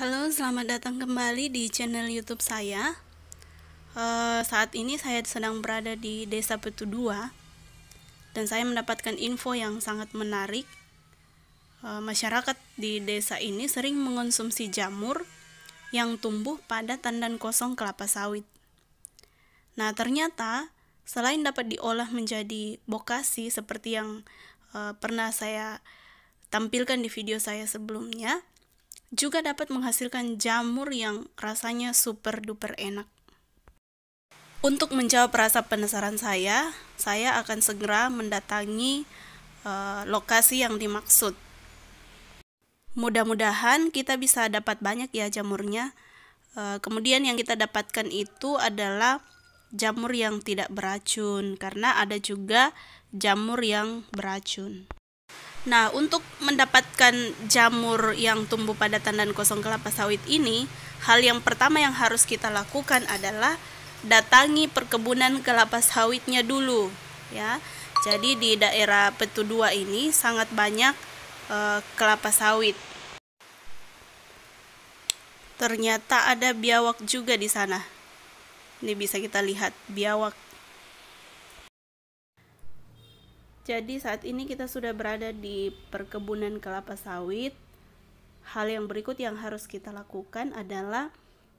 Halo, selamat datang kembali di channel YouTube saya. Uh, saat ini saya sedang berada di Desa Petu 2 dan saya mendapatkan info yang sangat menarik. Uh, masyarakat di desa ini sering mengonsumsi jamur yang tumbuh pada tandan kosong kelapa sawit. Nah, ternyata selain dapat diolah menjadi bokasi seperti yang uh, pernah saya tampilkan di video saya sebelumnya, juga dapat menghasilkan jamur yang rasanya super duper enak. Untuk menjawab rasa penasaran saya, saya akan segera mendatangi uh, lokasi yang dimaksud. Mudah-mudahan kita bisa dapat banyak ya jamurnya. Uh, kemudian yang kita dapatkan itu adalah jamur yang tidak beracun karena ada juga jamur yang beracun. Nah, untuk mendapatkan jamur yang tumbuh pada tandan kosong kelapa sawit ini, hal yang pertama yang harus kita lakukan adalah datangi perkebunan kelapa sawitnya dulu, ya. Jadi di daerah Petu 2 ini sangat banyak e, kelapa sawit. Ternyata ada biawak juga di sana. Ini bisa kita lihat biawak Jadi saat ini kita sudah berada di perkebunan kelapa sawit. Hal yang berikut yang harus kita lakukan adalah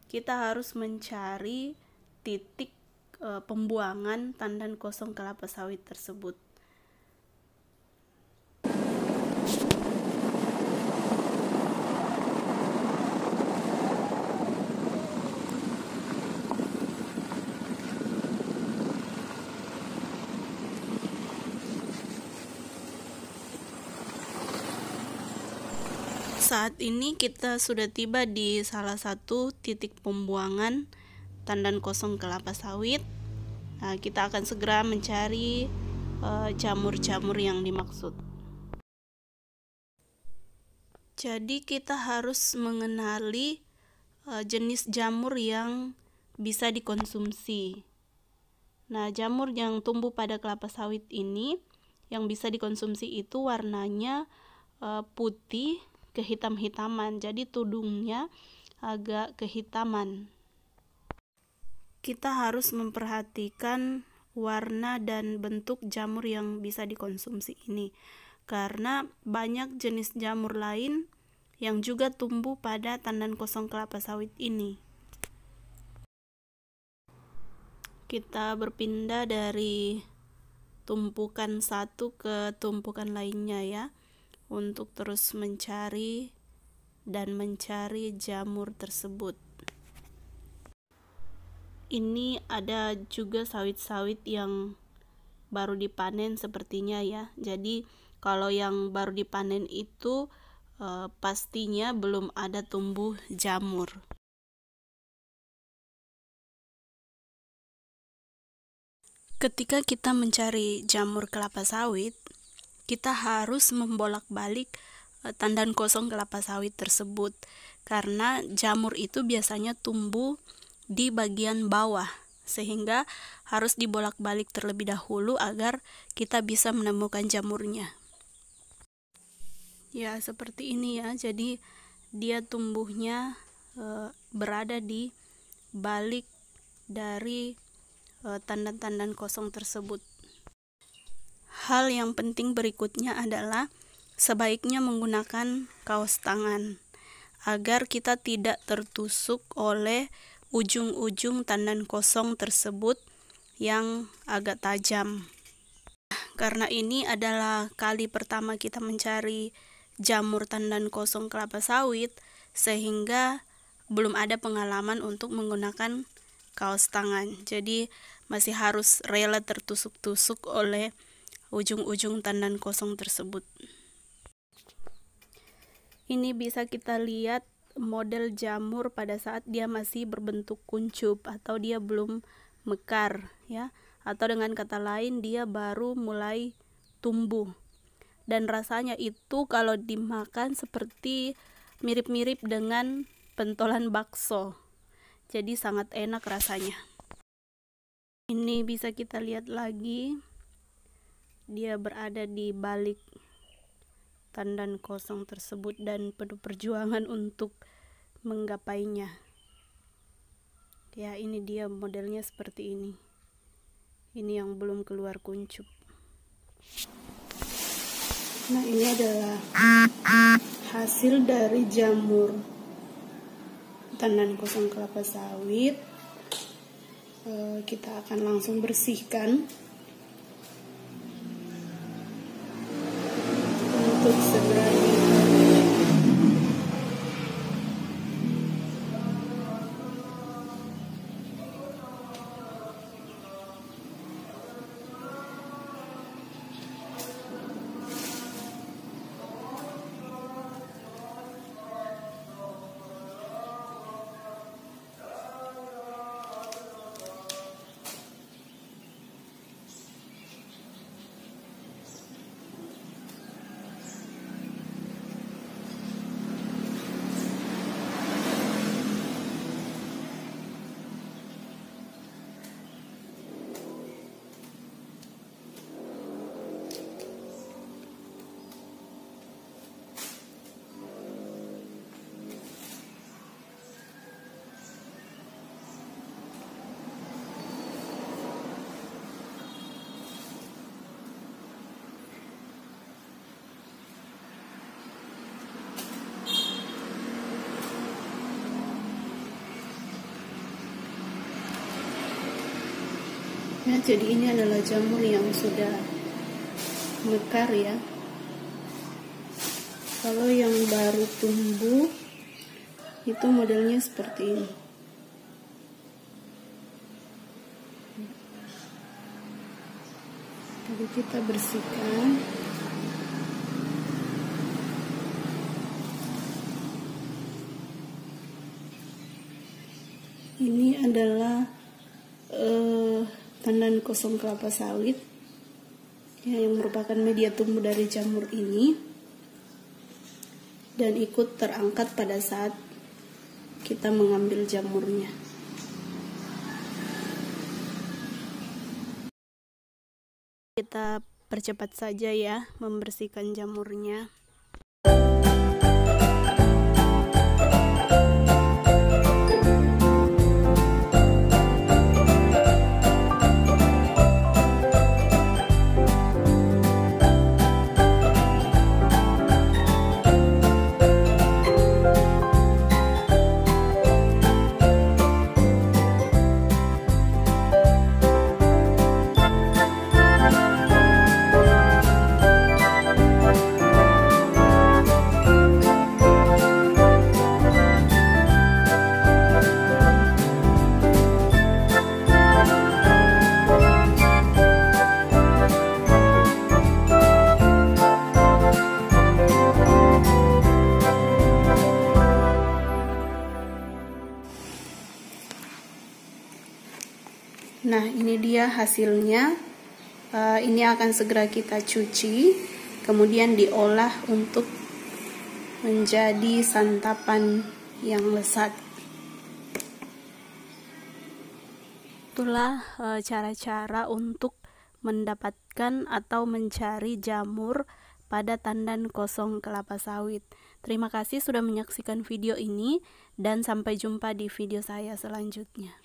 kita harus mencari titik e, pembuangan tandan kosong kelapa sawit tersebut. Saat ini kita sudah tiba di salah satu titik pembuangan tandan kosong kelapa sawit. Nah, kita akan segera mencari eh, jamur-jamur uh, yang dimaksud. Jadi kita harus mengenali uh, jenis jamur yang bisa dikonsumsi. Nah, jamur yang tumbuh pada kelapa sawit ini yang bisa dikonsumsi itu warnanya eh, putih kehitam-hitaman. Jadi tudungnya agak kehitaman. Kita harus memperhatikan warna dan bentuk jamur yang bisa dikonsumsi ini. Karena banyak jenis jamur lain yang juga tumbuh pada tandan kosong kelapa sawit ini. Kita berpindah dari tumpukan satu ke tumpukan lainnya ya untuk terus mencari dan mencari jamur tersebut. Ini ada juga sawit-sawit yang baru dipanen sepertinya ya. Jadi kalau yang baru dipanen itu e, pastinya belum ada tumbuh jamur. Ketika kita mencari jamur kelapa sawit, kita harus membolak-balik eh, tandan kosong kelapa sawit tersebut karena jamur itu biasanya tumbuh di bagian bawah sehingga harus dibolak-balik terlebih dahulu agar kita bisa menemukan jamurnya. Ya, seperti ini ya. Jadi dia tumbuhnya e, berada di balik dari eh, tandan-tandan e, kosong tersebut. Hal yang penting berikutnya adalah sebaiknya menggunakan kaos tangan agar kita tidak tertusuk oleh ujung-ujung tandan kosong tersebut yang agak tajam. Karena ini adalah kali pertama kita mencari jamur tandan kosong kelapa sawit, sehingga belum ada pengalaman untuk menggunakan kaos tangan. Jadi masih harus rela tertusuk-tusuk oleh ujung-ujung tandan kosong tersebut. Ini bisa kita lihat model jamur pada saat dia masih berbentuk kuncup atau dia belum mekar ya atau dengan kata lain dia baru mulai tumbuh dan rasanya itu kalau dimakan seperti mirip-mirip dengan pentolan bakso jadi sangat enak rasanya ini bisa kita lihat lagi dia berada di balik tandan kosong tersebut dan penuh perjuangan untuk menggapainya. Ya, ini dia modelnya seperti ini. Ini yang belum keluar kuncup. Nah, ini adalah hasil dari jamur tandan kosong kelapa sawit. Eh, kita akan langsung bersihkan. books and ya jadi ini adalah jamur yang sudah mekar ya kalau yang baru tumbuh itu modelnya seperti ini lalu kita bersihkan ini adalah makanan kosong kelapa sawit ya, yang merupakan media tumbuh dari jamur ini dan ikut terangkat pada saat kita mengambil jamurnya. Kita percepat saja ya membersihkan jamurnya. Nah, ini dia hasilnya. E, ini akan segera kita cuci, kemudian diolah untuk menjadi santapan yang lezat. Itulah eh, cara-cara e, untuk mendapatkan atau mencari jamur pada tandan kosong kelapa sawit. Terima kasih sudah menyaksikan video ini, dan sampai jumpa di video saya selanjutnya.